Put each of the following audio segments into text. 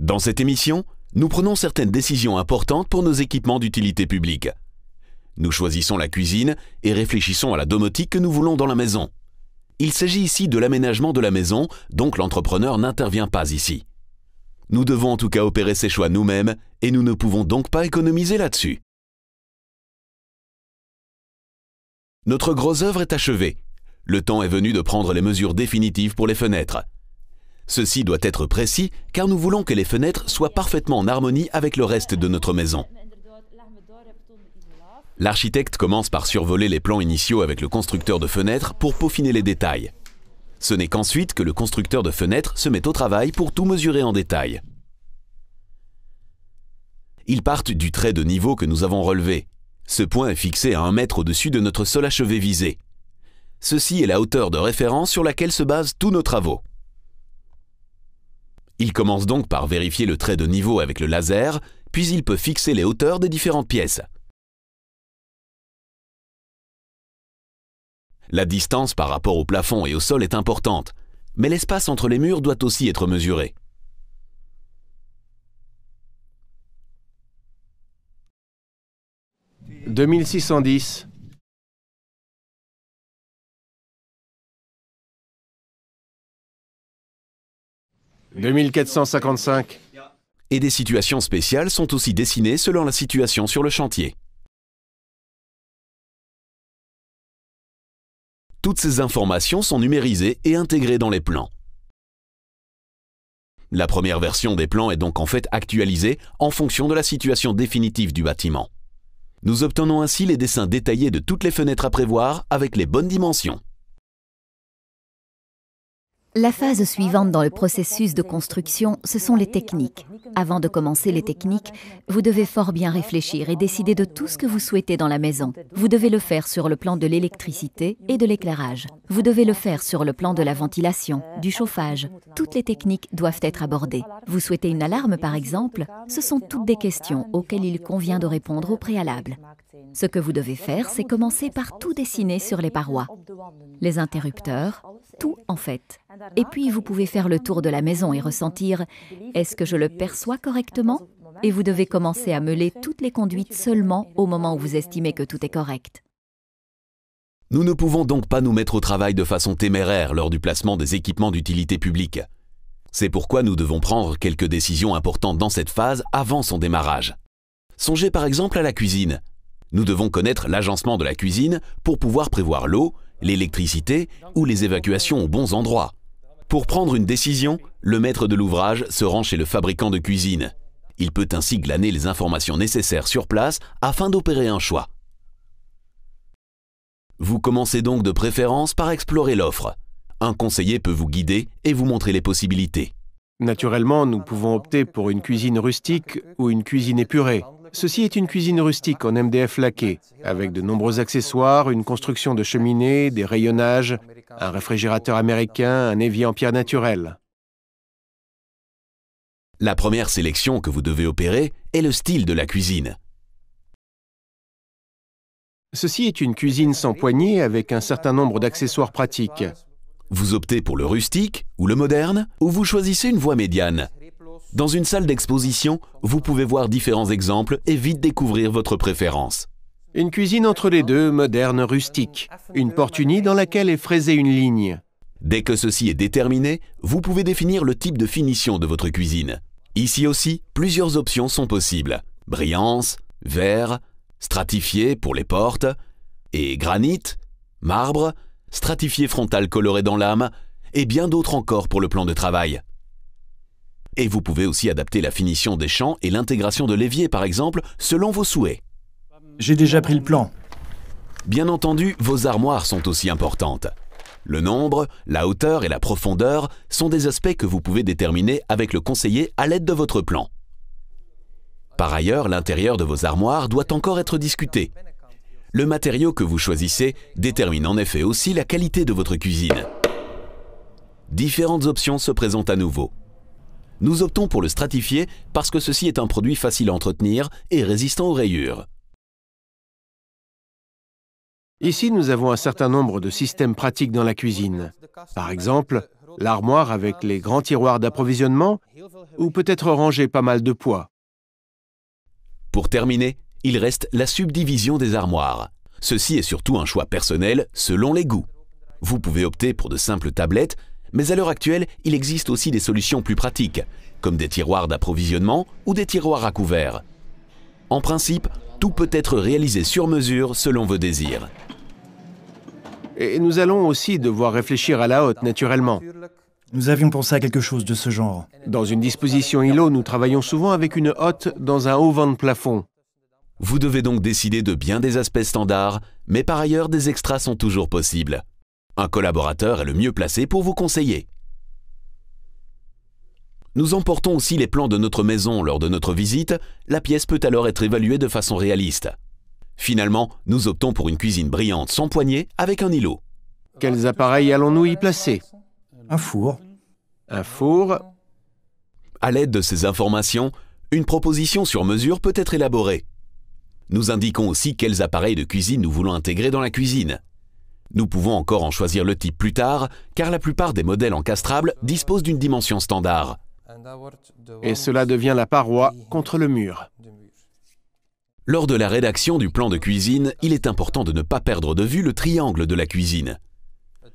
Dans cette émission, nous prenons certaines décisions importantes pour nos équipements d'utilité publique. Nous choisissons la cuisine et réfléchissons à la domotique que nous voulons dans la maison. Il s'agit ici de l'aménagement de la maison, donc l'entrepreneur n'intervient pas ici. Nous devons en tout cas opérer ces choix nous-mêmes et nous ne pouvons donc pas économiser là-dessus. Notre grosse œuvre est achevée. Le temps est venu de prendre les mesures définitives pour les fenêtres. Ceci doit être précis car nous voulons que les fenêtres soient parfaitement en harmonie avec le reste de notre maison. L'architecte commence par survoler les plans initiaux avec le constructeur de fenêtres pour peaufiner les détails. Ce n'est qu'ensuite que le constructeur de fenêtres se met au travail pour tout mesurer en détail. Ils partent du trait de niveau que nous avons relevé. Ce point est fixé à un mètre au-dessus de notre sol achevé visé. Ceci est la hauteur de référence sur laquelle se basent tous nos travaux. Il commence donc par vérifier le trait de niveau avec le laser, puis il peut fixer les hauteurs des différentes pièces. La distance par rapport au plafond et au sol est importante, mais l'espace entre les murs doit aussi être mesuré. « 2610 2455. Et des situations spéciales sont aussi dessinées selon la situation sur le chantier. Toutes ces informations sont numérisées et intégrées dans les plans. La première version des plans est donc en fait actualisée en fonction de la situation définitive du bâtiment. Nous obtenons ainsi les dessins détaillés de toutes les fenêtres à prévoir avec les bonnes dimensions. La phase suivante dans le processus de construction, ce sont les techniques. Avant de commencer les techniques, vous devez fort bien réfléchir et décider de tout ce que vous souhaitez dans la maison. Vous devez le faire sur le plan de l'électricité et de l'éclairage. Vous devez le faire sur le plan de la ventilation, du chauffage. Toutes les techniques doivent être abordées. Vous souhaitez une alarme, par exemple Ce sont toutes des questions auxquelles il convient de répondre au préalable. Ce que vous devez faire, c'est commencer par tout dessiner sur les parois. Les interrupteurs, tout en fait. Et puis vous pouvez faire le tour de la maison et ressentir est-ce que je le perçois correctement Et vous devez commencer à meuler toutes les conduites seulement au moment où vous estimez que tout est correct. Nous ne pouvons donc pas nous mettre au travail de façon téméraire lors du placement des équipements d'utilité publique. C'est pourquoi nous devons prendre quelques décisions importantes dans cette phase avant son démarrage. Songez par exemple à la cuisine. Nous devons connaître l'agencement de la cuisine pour pouvoir prévoir l'eau, l'électricité ou les évacuations aux bons endroits. Pour prendre une décision, le maître de l'ouvrage se rend chez le fabricant de cuisine. Il peut ainsi glaner les informations nécessaires sur place afin d'opérer un choix. Vous commencez donc de préférence par explorer l'offre. Un conseiller peut vous guider et vous montrer les possibilités. Naturellement, nous pouvons opter pour une cuisine rustique ou une cuisine épurée. Ceci est une cuisine rustique en MDF laqué, avec de nombreux accessoires, une construction de cheminée, des rayonnages, un réfrigérateur américain, un évier en pierre naturelle. La première sélection que vous devez opérer est le style de la cuisine. Ceci est une cuisine sans poignée avec un certain nombre d'accessoires pratiques. Vous optez pour le rustique ou le moderne, ou vous choisissez une voie médiane, dans une salle d'exposition, vous pouvez voir différents exemples et vite découvrir votre préférence. Une cuisine entre les deux, moderne, rustique. Une porte unie dans laquelle est fraisée une ligne. Dès que ceci est déterminé, vous pouvez définir le type de finition de votre cuisine. Ici aussi, plusieurs options sont possibles. Brillance, verre, stratifié pour les portes, et granit, marbre, stratifié frontal coloré dans l'âme, et bien d'autres encore pour le plan de travail. Et vous pouvez aussi adapter la finition des champs et l'intégration de l'évier par exemple, selon vos souhaits. J'ai déjà pris le plan. Bien entendu, vos armoires sont aussi importantes. Le nombre, la hauteur et la profondeur sont des aspects que vous pouvez déterminer avec le conseiller à l'aide de votre plan. Par ailleurs, l'intérieur de vos armoires doit encore être discuté. Le matériau que vous choisissez détermine en effet aussi la qualité de votre cuisine. Différentes options se présentent à nouveau. Nous optons pour le stratifié parce que ceci est un produit facile à entretenir et résistant aux rayures. Ici, nous avons un certain nombre de systèmes pratiques dans la cuisine. Par exemple, l'armoire avec les grands tiroirs d'approvisionnement, ou peut être ranger pas mal de poids. Pour terminer, il reste la subdivision des armoires. Ceci est surtout un choix personnel selon les goûts. Vous pouvez opter pour de simples tablettes mais à l'heure actuelle, il existe aussi des solutions plus pratiques, comme des tiroirs d'approvisionnement ou des tiroirs à couvert. En principe, tout peut être réalisé sur mesure selon vos désirs. Et nous allons aussi devoir réfléchir à la haute, naturellement. Nous avions pensé à quelque chose de ce genre. Dans une disposition îlot, nous travaillons souvent avec une hotte dans un haut vent de plafond. Vous devez donc décider de bien des aspects standards, mais par ailleurs des extras sont toujours possibles. Un collaborateur est le mieux placé pour vous conseiller. Nous emportons aussi les plans de notre maison lors de notre visite, la pièce peut alors être évaluée de façon réaliste. Finalement, nous optons pour une cuisine brillante sans poignée avec un îlot. Quels appareils allons-nous y placer Un four. Un four. À l'aide de ces informations, une proposition sur mesure peut être élaborée. Nous indiquons aussi quels appareils de cuisine nous voulons intégrer dans la cuisine. Nous pouvons encore en choisir le type plus tard, car la plupart des modèles encastrables disposent d'une dimension standard. Et cela devient la paroi contre le mur. Lors de la rédaction du plan de cuisine, il est important de ne pas perdre de vue le triangle de la cuisine.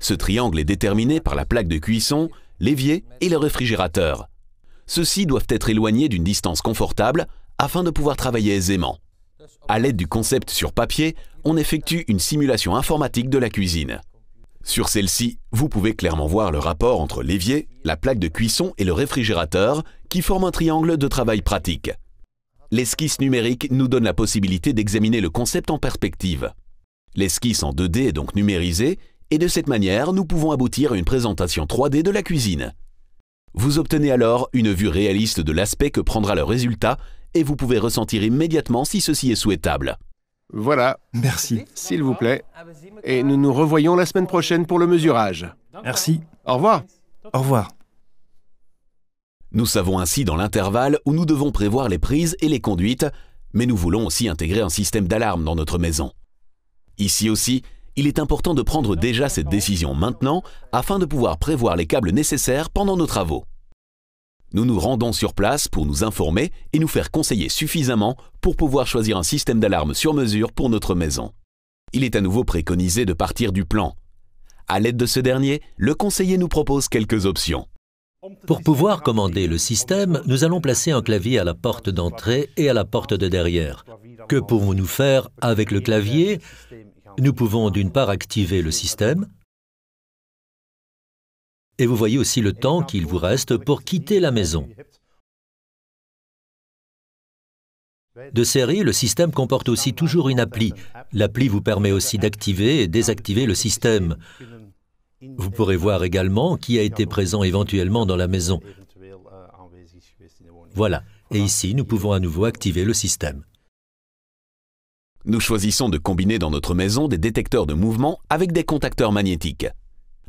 Ce triangle est déterminé par la plaque de cuisson, l'évier et le réfrigérateur. Ceux-ci doivent être éloignés d'une distance confortable afin de pouvoir travailler aisément. À l'aide du concept sur papier, on effectue une simulation informatique de la cuisine. Sur celle-ci, vous pouvez clairement voir le rapport entre l'évier, la plaque de cuisson et le réfrigérateur qui forme un triangle de travail pratique. L'esquisse numérique nous donne la possibilité d'examiner le concept en perspective. L'esquisse en 2D est donc numérisée et de cette manière, nous pouvons aboutir à une présentation 3D de la cuisine. Vous obtenez alors une vue réaliste de l'aspect que prendra le résultat et vous pouvez ressentir immédiatement si ceci est souhaitable. Voilà. Merci. S'il vous plaît. Ah, bah, et nous nous revoyons la semaine prochaine pour le mesurage. Merci. Au revoir. Au revoir. Nous savons ainsi dans l'intervalle où nous devons prévoir les prises et les conduites, mais nous voulons aussi intégrer un système d'alarme dans notre maison. Ici aussi, il est important de prendre déjà cette décision maintenant afin de pouvoir prévoir les câbles nécessaires pendant nos travaux. Nous nous rendons sur place pour nous informer et nous faire conseiller suffisamment pour pouvoir choisir un système d'alarme sur mesure pour notre maison. Il est à nouveau préconisé de partir du plan. À l'aide de ce dernier, le conseiller nous propose quelques options. Pour pouvoir commander le système, nous allons placer un clavier à la porte d'entrée et à la porte de derrière. Que pouvons-nous faire avec le clavier Nous pouvons d'une part activer le système, et vous voyez aussi le temps qu'il vous reste pour quitter la maison. De série, le système comporte aussi toujours une appli. L'appli vous permet aussi d'activer et désactiver le système. Vous pourrez voir également qui a été présent éventuellement dans la maison. Voilà, et ici nous pouvons à nouveau activer le système. Nous choisissons de combiner dans notre maison des détecteurs de mouvement avec des contacteurs magnétiques.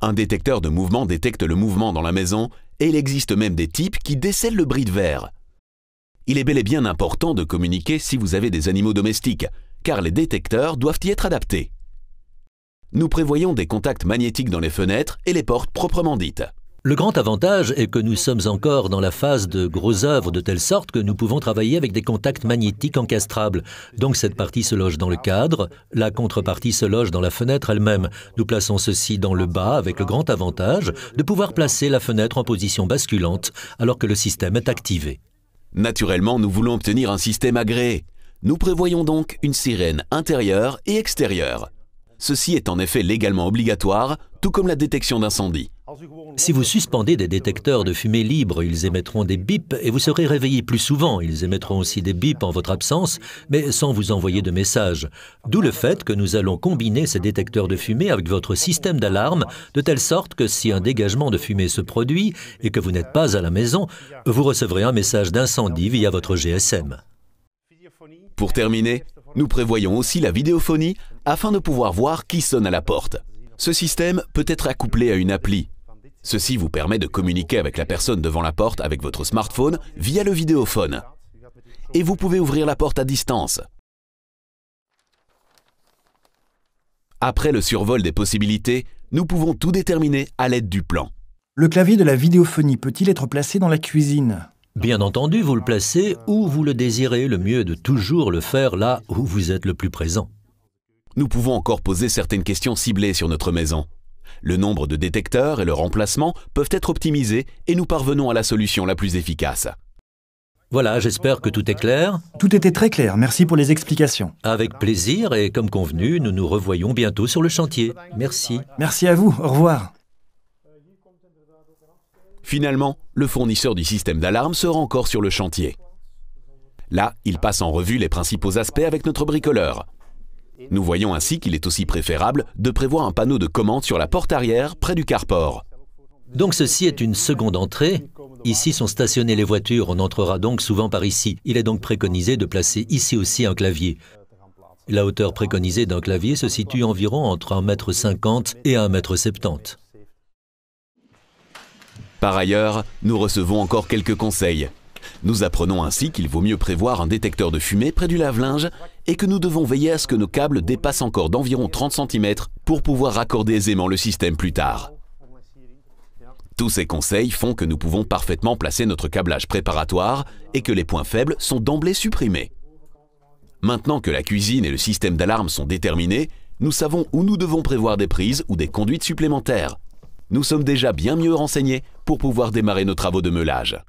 Un détecteur de mouvement détecte le mouvement dans la maison et il existe même des types qui décèlent le bris de verre. Il est bel et bien important de communiquer si vous avez des animaux domestiques, car les détecteurs doivent y être adaptés. Nous prévoyons des contacts magnétiques dans les fenêtres et les portes proprement dites. Le grand avantage est que nous sommes encore dans la phase de gros œuvres de telle sorte que nous pouvons travailler avec des contacts magnétiques encastrables. Donc cette partie se loge dans le cadre, la contrepartie se loge dans la fenêtre elle-même. Nous plaçons ceci dans le bas avec le grand avantage de pouvoir placer la fenêtre en position basculante alors que le système est activé. Naturellement, nous voulons obtenir un système agréé. Nous prévoyons donc une sirène intérieure et extérieure. Ceci est en effet légalement obligatoire, tout comme la détection d'incendie. Si vous suspendez des détecteurs de fumée libres, ils émettront des bips et vous serez réveillé plus souvent. Ils émettront aussi des bips en votre absence, mais sans vous envoyer de message. D'où le fait que nous allons combiner ces détecteurs de fumée avec votre système d'alarme, de telle sorte que si un dégagement de fumée se produit et que vous n'êtes pas à la maison, vous recevrez un message d'incendie via votre GSM. Pour terminer, nous prévoyons aussi la vidéophonie afin de pouvoir voir qui sonne à la porte. Ce système peut être accouplé à une appli Ceci vous permet de communiquer avec la personne devant la porte avec votre smartphone via le vidéophone. Et vous pouvez ouvrir la porte à distance. Après le survol des possibilités, nous pouvons tout déterminer à l'aide du plan. Le clavier de la vidéophonie peut-il être placé dans la cuisine Bien entendu, vous le placez où vous le désirez. Le mieux est de toujours le faire là où vous êtes le plus présent. Nous pouvons encore poser certaines questions ciblées sur notre maison. Le nombre de détecteurs et leur emplacement peuvent être optimisés et nous parvenons à la solution la plus efficace. Voilà, j'espère que tout est clair. Tout était très clair, merci pour les explications. Avec plaisir et comme convenu, nous nous revoyons bientôt sur le chantier. Merci. Merci à vous, au revoir. Finalement, le fournisseur du système d'alarme sera encore sur le chantier. Là, il passe en revue les principaux aspects avec notre bricoleur. Nous voyons ainsi qu'il est aussi préférable de prévoir un panneau de commande sur la porte arrière près du carport. Donc ceci est une seconde entrée. Ici sont stationnées les voitures, on entrera donc souvent par ici. Il est donc préconisé de placer ici aussi un clavier. La hauteur préconisée d'un clavier se situe environ entre 1,50 m et 1,70 m. Par ailleurs, nous recevons encore quelques conseils. Nous apprenons ainsi qu'il vaut mieux prévoir un détecteur de fumée près du lave-linge et que nous devons veiller à ce que nos câbles dépassent encore d'environ 30 cm pour pouvoir raccorder aisément le système plus tard. Tous ces conseils font que nous pouvons parfaitement placer notre câblage préparatoire et que les points faibles sont d'emblée supprimés. Maintenant que la cuisine et le système d'alarme sont déterminés, nous savons où nous devons prévoir des prises ou des conduites supplémentaires. Nous sommes déjà bien mieux renseignés pour pouvoir démarrer nos travaux de meulage.